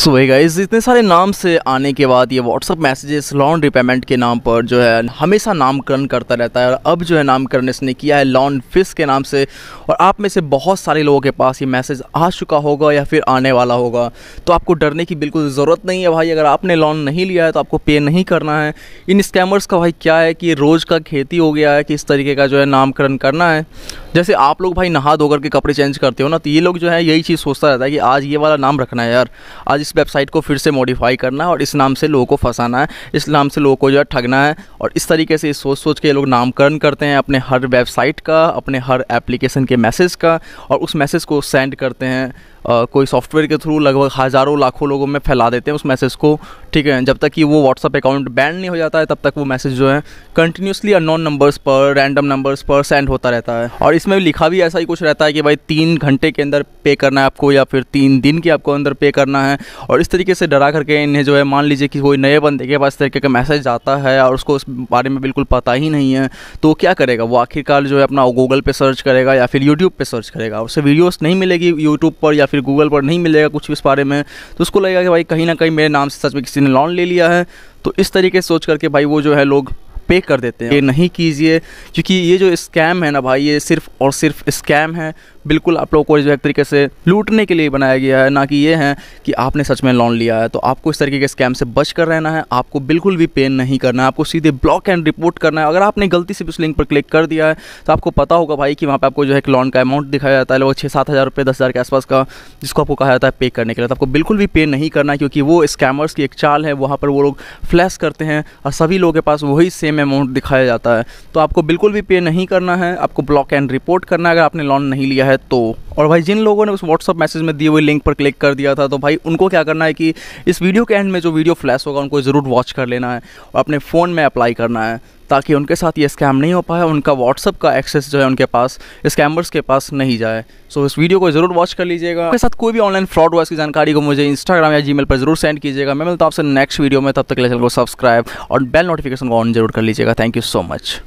सो so, guys hey इतने सारे नाम से आने के बाद ये व्हाट्सअप मैसेजेस लॉन रिपेमेंट के नाम पर जो है हमेशा नामकरण करता रहता है और अब जो है नामकरण इसने किया है लॉन फिस के नाम से और आप में से बहुत सारे लोगों के पास ये मैसेज आ चुका होगा या फिर आने वाला होगा तो आपको डरने की बिल्कुल ज़रूरत नहीं है भाई अगर आपने लॉन नहीं लिया है तो आपको पे नहीं करना है इन स्कैमर्स का भाई क्या है कि रोज़ का खेती हो गया है कि इस तरीके का जो है नामकरण करना है जैसे आप लोग भाई नहा धोकर के कपड़े चेंज करते हो ना तो ये लोग जो है यही चीज़ सोचता रहता है कि आज ये वाला नाम रखना है यार आज इस वेबसाइट को फिर से मॉडिफाई करना है और इस नाम से लोगों को फंसाना है इस नाम से लोगों को जो है ठगना है और इस तरीके से सोच सोच के लोग नामकरण करते हैं अपने हर वेबसाइट का अपने हर एप्लीकेशन के मैसेज का और उस मैसेज को सेंड करते हैं कोई सॉफ्टवेयर के थ्रू लगभग हज़ारों लाखों लोगों में फैला देते हैं उस मैसेज को ठीक है जब तक कि वो व्हाट्सअप अकाउंट बैन नहीं हो जाता है तब तक वो मैसेज जो है कंटिन्यूसली अननोन नंबर्स पर रैंडम नंबर्स पर सेंड होता रहता है और इसमें भी लिखा भी ऐसा ही कुछ रहता है कि भाई तीन घंटे के अंदर पे करना है आपको या फिर तीन दिन के आपको अंदर पे करना है और इस तरीके से डरा करके इन्हें जो है मान लीजिए कि कोई नए बंदे के पास तरीके का मैसेज आता है और उसको उस बारे में बिल्कुल पता ही नहीं है तो क्या करेगा वो आखिरकार जो है अपना गूगल पर सर्च करेगा या फिर यूट्यूब पर सर्च करेगा उससे वीडियोज़ नहीं मिलेगी यूट्यूब पर या फिर गूगल पर नहीं मिल जाएगा कुछ भी इस बारे में तो उसको लगेगा कि भाई कहीं ना कहीं मेरे नाम से सच में किसी ने लोन ले लिया है तो इस तरीके से सोच करके भाई वो जो है लोग पे कर देते हैं ये नहीं कीजिए क्योंकि ये जो स्कैम है ना भाई ये सिर्फ और सिर्फ स्कैम है बिल्कुल आप लोगों को जो एक तरीके से लूटने के लिए बनाया गया है ना कि ये है कि आपने सच में लोन लिया है तो आपको इस तरीके के स्कैम से बच कर रहना है आपको बिल्कुल भी पेन नहीं करना है आपको सीधे ब्लॉक एंड रिपोर्ट करना है अगर आपने गलती से उस लिंक पर क्लिक कर दिया है तो आपको पता होगा भाई कि वहाँ पर आपको जो है लोन का अमाउंट दिखाया जाता है वो छः सात हज़ार रुपये दस हज़ार के आसपास का जिसको आपको कहा जाता है पे करने के लिए तो आपको बिल्कुल भी पे नहीं करना है क्योंकि वो स्कैमर्स की एक चाल है वहाँ पर वो लोग फ्लैश करते हैं और सभी लोगों के पास वही सेम सेम अमाउंट दिखाया जाता है तो आपको बिल्कुल भी पे नहीं करना है आपको ब्लॉक एंड रिपोर्ट करना है अगर आपने लोन नहीं लिया है तो और भाई जिन लोगों ने उस व्हाट्सअप मैसेज में दिए हुए लिंक पर क्लिक कर दिया था तो भाई उनको क्या करना है कि इस वीडियो के एंड में जो वीडियो फ्लैश होगा उनको ज़रूर वॉच कर लेना है और अपने फ़ोन में अप्लाई करना है ताकि उनके साथ ये स्कैम नहीं हो पाए उनका व्हाट्सअप का एक्सेस जो है उनके पास स्कैमर्स के पास नहीं जाए सो so, इस वीडियो को जरूर वॉच कर लीजिएगा उसके साथ कोई भी ऑनलाइन फ्रॉड हुआ इसकी जानकारी को मुझे इंस्टाग्राम या जीमेल पर जरूर सेंड कीजिएगा मैं मिलता हूँ आपसे नेक्स्ट वीडियो में तब तक चैनल को सब्सक्राइब और बेल नोटिफिकेशन को ऑन जरूर कर लीजिएगा थैंक यू सो मच